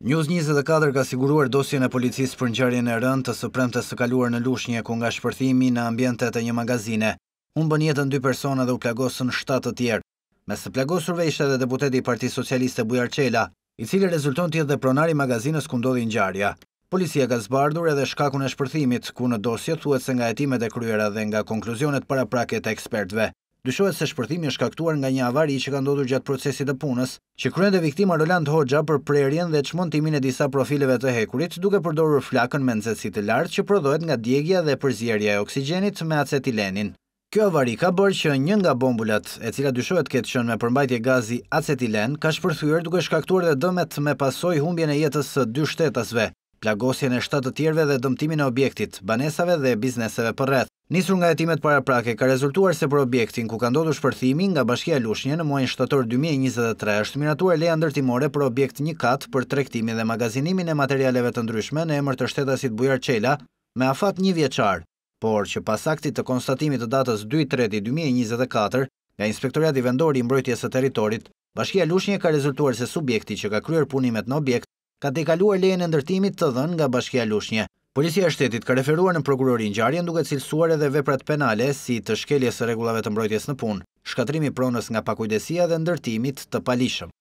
News 24 ka siguruar dosjen e policisë për njërjen e rënd të supremtës të kaluar në lushnje ku nga shpërthimi në ambjente e një magazine. Unë bën jetën dy persona dhe u plagosën shtatë të tjerë. Mes të plagosurve ishte dhe deputeti Parti Socialiste Bujar i cili rezulton tjetë dhe pronari magazines ku ndodhi njërja. Policia ka zbardhur edhe shkakun e shpërthimit, ku në dosje thuet se nga etimet e kryera dhe nga konkluzionet para praket e ekspertve dyshohet se shpërthimi është kaktuar nga një avari që ka ndodhur gjatë procesit të punës, që kryen dhe viktima Roland Hoxha për prerjen dhe qmontimin e disa profileve të hekurit, duke përdorur flakën me nëzësit e lartë që prodohet nga djegja dhe përzjerja e oksigenit me acetilenin. Kjo avari ka bërë që një nga bombulat, e cila dyshohet këtë qënë me përmbajtje gazi acetilen, ka shpërthyër duke shkaktuar dhe dëmet me pasoj humbjen e jetës së dy shtetasve plagosjen e shtatë të tjerve dhe dëmtimin e objektit, banesave dhe bizneseve rreth. Nisur nga hetimet paraprake ka rezultuar se për objektin ku ka ndodhur shpërthimi, nga Bashkia e Lushnjës në muajin shtator 2023 është miratuar leja ndërtimore për objekt katë për tregtimin dhe magazinimin e materialeve të ndryshme në emër të shtetasit Bujar Çela, me afat 1 vjeçar, por që pas aktit të konstatimit të datës 2.3.2024, nga Inspektorati Vendori i Mbrojtjes së Territorit, Bashkia e ka rezultuar se subjekti që ka kryer punimet në objekt ka dekaluar lejen e ndërtimit të dhënë nga bashkia Lushnje. Policia e shtetit ka referuar në prokurorin gjarjen duke cilësuar edhe veprat penale si të shkeljes e regulave të mbrojtjes në punë, shkatrimi pronës nga pakujdesia dhe ndërtimit të palishëm.